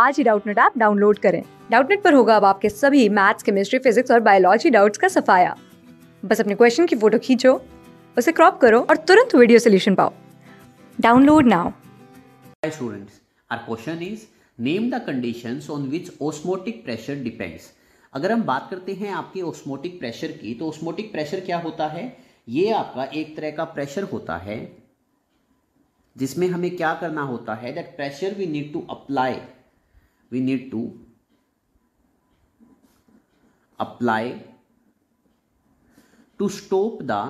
आज ही Doubtnut app download करें डाउटनेट पर होगा अब आपके सभी मैथ्स केमिस्ट्री फिजिक्स और बायोलॉजी डाउट्स का सफाया बस अपने क्वेश्चन की फोटो खींचो उसे क्रॉप करो और तुरंत वीडियो सोल्यूशन पाओ download now students our question is name the conditions on which osmotic pressure depends अगर हम बात करते हैं आपके ओस्मोटिक प्रेशर की तो ओस्मोटिक प्रेशर क्या होता है ये आपका एक तरह का प्रेशर होता है जिसमें हमें क्या करना होता है that pressure we need to apply we need to apply to stop the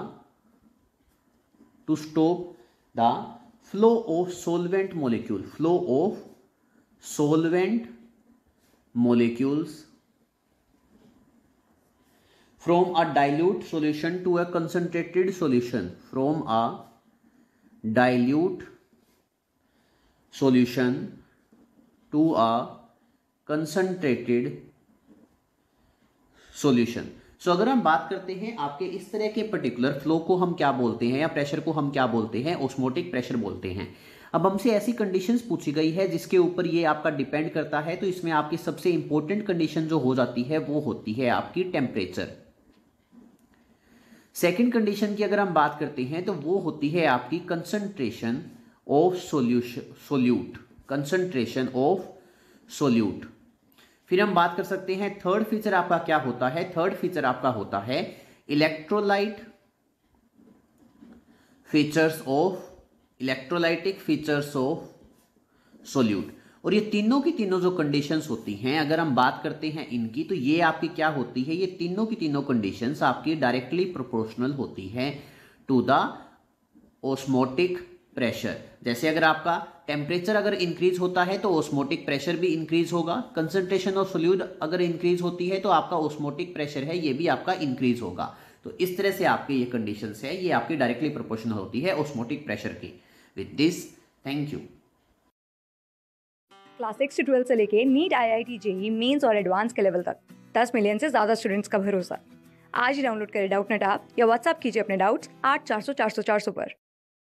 to stop the flow of solvent molecule flow of solvent molecules from a dilute solution to a concentrated solution from a dilute solution to a concentrated solution so अगर हम बात करते हैं आपके इस तरह के particular flow को हम क्या बोलते हैं या प्रेशर को हम क्या बोलते हैं ओस्मोटिक प्रेशर बोलते हैं अब हमसे ऐसी कंडीशंस पूछी गई है जिसके ऊपर ये आपका डिपेंड करता है तो इसमें आपकी सबसे इंपॉर्टेंट कंडीशन जो हो जाती है वो होती है आपकी टेम्परेचर सेकेंड कंडीशन की अगर हम बात करते हैं तो वो होती है आपकी concentration of solution solute concentration of solute फिर हम बात कर सकते हैं थर्ड फीचर आपका क्या होता है थर्ड फीचर आपका होता है electrolyte features of electrolytic features of solute और ये तीनों की तीनों जो कंडीशंस होती हैं अगर हम बात करते हैं इनकी तो ये आपकी क्या होती है ये तीनों की तीनों कंडीशंस आपकी डायरेक्टली प्रोपोर्शनल होती है टू द ओस्मोटिक प्रेशर जैसे अगर आपका टेम्परेचर अगर इंक्रीज होता है तो ओस्मोटिक प्रेशर भी इंक्रीज होगा कंसनट्रेशन ऑफ सोल्यूड अगर इंक्रीज होती है तो आपका ओस्मोटिक प्रेशर है ये भी आपका इंक्रीज होगा तो इस तरह से आपके ये कंडीशन है ये आपकी डायरेक्टली प्रोपोर्शनल होती है ओस्मोटिक प्रेशर की with this thank you class six से ट्वेल्थ से लेके NEET I I T JEE mains और एडवांस के लेवल तक दस मिलियन से ज़्यादा स्टूडेंट्स का भरोसा आज ही डाउनलोड करें डाउट नेट आप या व्हाट्सअप कीजिए अपने डाउट्स आठ चार सौ चार सौ चार सौ पर